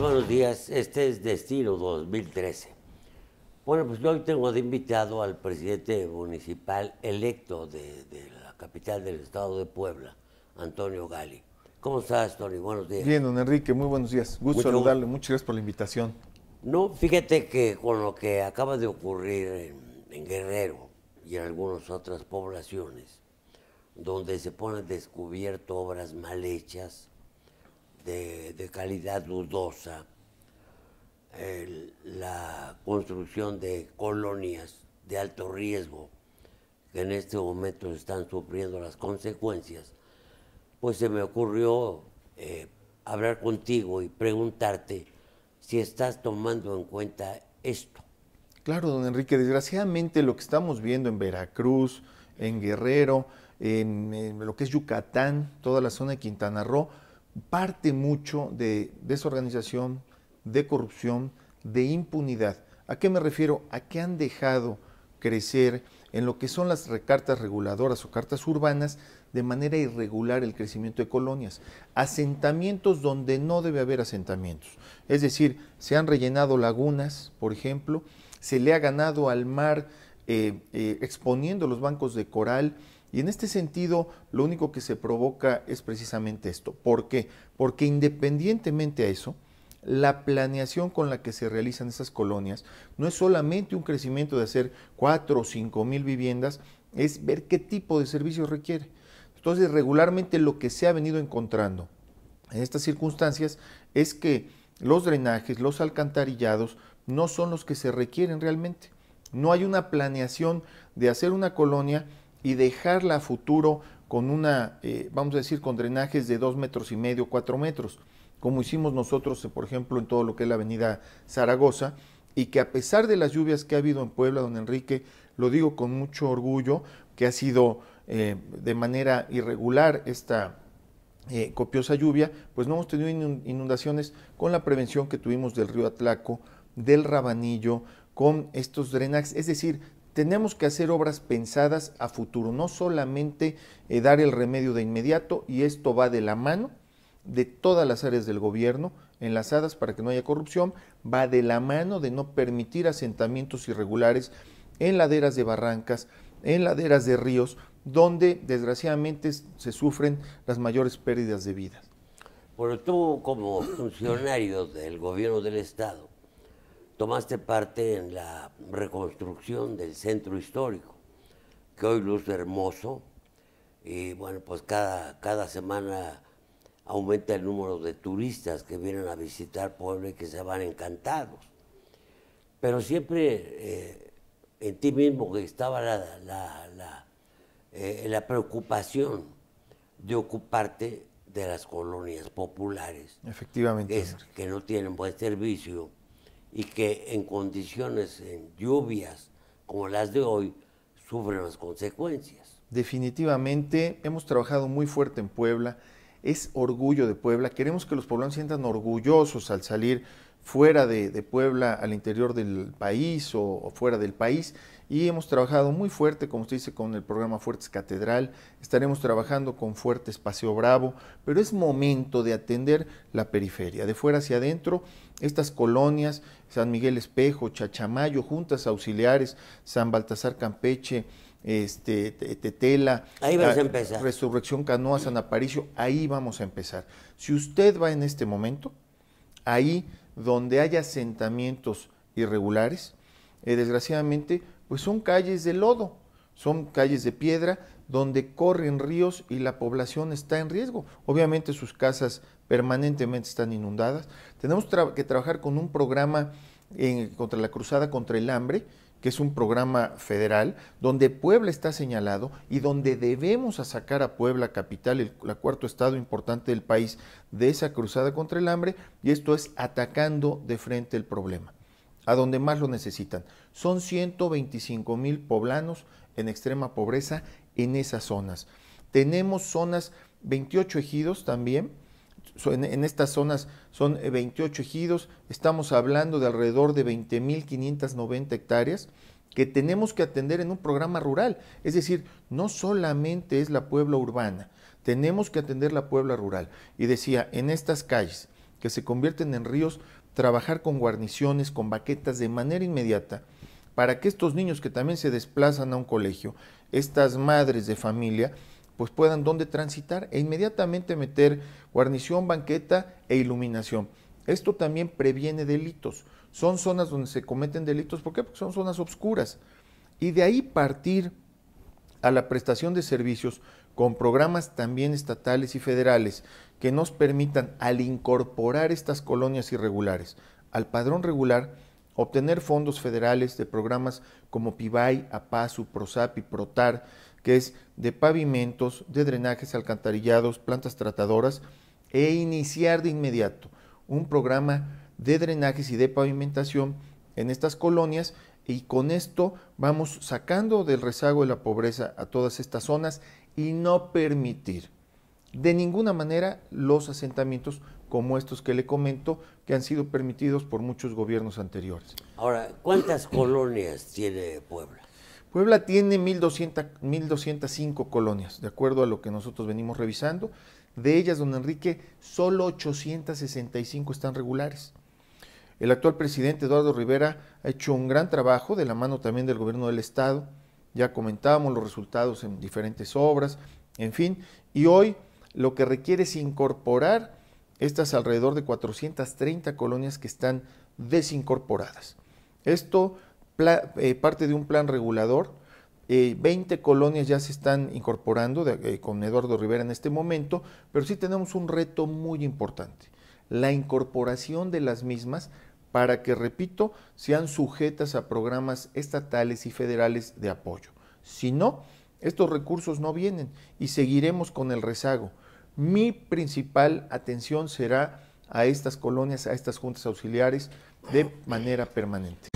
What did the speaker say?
buenos días. Este es Destino 2013. Bueno, pues yo hoy tengo de invitado al presidente municipal electo de, de la capital del estado de Puebla, Antonio Gali. ¿Cómo estás, Tony? Buenos días. Bien, don Enrique, muy buenos días. Gusto saludarle. Muchas gracias por la invitación. No, fíjate que con lo que acaba de ocurrir en, en Guerrero y en algunas otras poblaciones, donde se ponen descubierto obras mal hechas, de, calidad dudosa, la construcción de colonias de alto riesgo que en este momento están sufriendo las consecuencias, pues se me ocurrió eh, hablar contigo y preguntarte si estás tomando en cuenta esto. Claro, don Enrique, desgraciadamente lo que estamos viendo en Veracruz, en Guerrero, en, lo que es Yucatán, toda la zona de Quintana Roo, parte mucho de desorganización, de corrupción, de impunidad. ¿A qué me refiero? A que han dejado crecer en lo que son las recartas reguladoras o cartas urbanas de manera irregular el crecimiento de colonias, asentamientos donde no debe haber asentamientos. Es decir, se han rellenado lagunas, por ejemplo, se le ha ganado al mar eh, eh, exponiendo los bancos de coral, y en este sentido, lo único que se provoca es precisamente esto. ¿Por qué? Porque independientemente a eso, la planeación con la que se realizan esas colonias no es solamente un crecimiento de hacer 4 o 5 mil viviendas, es ver qué tipo de servicios requiere. Entonces, regularmente lo que se ha venido encontrando en estas circunstancias es que los drenajes, los alcantarillados, no son los que se requieren realmente. No hay una planeación de hacer una colonia y dejarla a futuro con una, eh, vamos a decir, con drenajes de dos metros y medio, cuatro metros, como hicimos nosotros, eh, por ejemplo, en todo lo que es la avenida Zaragoza, y que a pesar de las lluvias que ha habido en Puebla, don Enrique, lo digo con mucho orgullo, que ha sido eh, de manera irregular esta copiosa lluvia, pues no hemos tenido inundaciones con la prevención que tuvimos del río Atlaco, del Rabanillo, con estos drenajes, es decir, tenemos que hacer obras pensadas a futuro, no solamente eh, dar el remedio de inmediato, y esto va de la mano de todas las áreas del gobierno enlazadas para que no haya corrupción, va de la mano de no permitir asentamientos irregulares en laderas de barrancas, en laderas de ríos, donde desgraciadamente se sufren las mayores pérdidas de vidas. Bueno, tú como funcionario del gobierno del Estado, tomaste parte en la reconstrucción del centro histórico, que hoy luce hermoso, y bueno, pues cada, cada semana aumenta el número de turistas que vienen a visitar Puebla y que se van encantados. Pero siempre eh, en ti mismo estaba la, eh, la, preocupación de ocuparte de las colonias populares. Efectivamente. que no tienen buen servicio y que en condiciones, en lluvias como las de hoy, sufren las consecuencias. Definitivamente, hemos trabajado muy fuerte en Puebla, es orgullo de Puebla, queremos que los poblanos sientan orgullosos al salir fuera de, Puebla, al interior del país o, fuera del país. Y hemos trabajado muy fuerte, como usted dice, con el programa Fuertes Catedral. Estaremos trabajando con Fuerte Espacio Bravo, pero es momento de atender la periferia, de fuera hacia adentro. Estas colonias, San Miguel Espejo, Chachamayo, Juntas Auxiliares, San Baltasar Campeche, este, Tetela, ahí a empezar. Resurrección Canoa, San Aparicio, ahí vamos a empezar. Si usted va en este momento, ahí donde hay asentamientos irregulares, eh, desgraciadamente, pues son calles de lodo, son calles de piedra donde corren ríos y la población está en riesgo. Obviamente sus casas permanentemente están inundadas. Tenemos que trabajar con un programa eh, contra la cruzada contra el hambre, que es un programa federal, donde Puebla está señalado y donde debemos sacar a Puebla capital, el, el cuarto estado importante del país, de esa cruzada contra el hambre, y esto es atacando de frente el problema, a donde más lo necesitan. Son 125 mil poblanos en extrema pobreza en esas zonas. Tenemos zonas, 28 ejidos también, en, estas zonas son 28 eh, ejidos, estamos hablando de alrededor de 20.590 hectáreas que tenemos que atender en un programa rural. Es decir, no solamente es la puebla urbana, tenemos que atender la puebla rural. Y decía, en estas calles que se convierten en ríos, trabajar con guarniciones, con baquetas de manera inmediata, para que estos niños que también se desplazan a un colegio, estas madres de familia, pues puedan donde transitar e inmediatamente meter guarnición, banqueta e iluminación. Esto también previene delitos. Son zonas donde se cometen delitos. ¿Por qué? Porque son zonas oscuras. Y de ahí partir a la prestación de servicios con programas también estatales y federales que nos permitan, al incorporar estas colonias irregulares al padrón regular, obtener fondos federales de programas como PIBAI, APASU, PROSAPI, PROTAR, que es de pavimentos, de drenajes alcantarillados, plantas tratadoras, e iniciar de inmediato un programa de drenajes y de pavimentación en estas colonias y con esto vamos sacando del rezago de la pobreza a todas estas zonas y no permitir de ninguna manera los asentamientos como estos que le comento que han sido permitidos por muchos gobiernos anteriores. Ahora, ¿cuántas colonias tiene Puebla? Puebla tiene 1.205 colonias, de acuerdo a lo que nosotros venimos revisando. De ellas, don Enrique, solo 865 están regulares. El actual presidente Eduardo Rivera ha hecho un gran trabajo de la mano también del gobierno del Estado. Ya comentábamos los resultados en diferentes obras, en fin. Y hoy lo que requiere es incorporar estas alrededor de 430 colonias que están desincorporadas. Esto eh, parte de un plan regulador. 20 eh, colonias ya se están incorporando eh, con Eduardo Rivera en este momento, pero sí tenemos un reto muy importante, la incorporación de las mismas para que, repito, sean sujetas a programas estatales y federales de apoyo. Si no, estos recursos no vienen y seguiremos con el rezago. Mi principal atención será a estas colonias, a estas juntas auxiliares de manera permanente.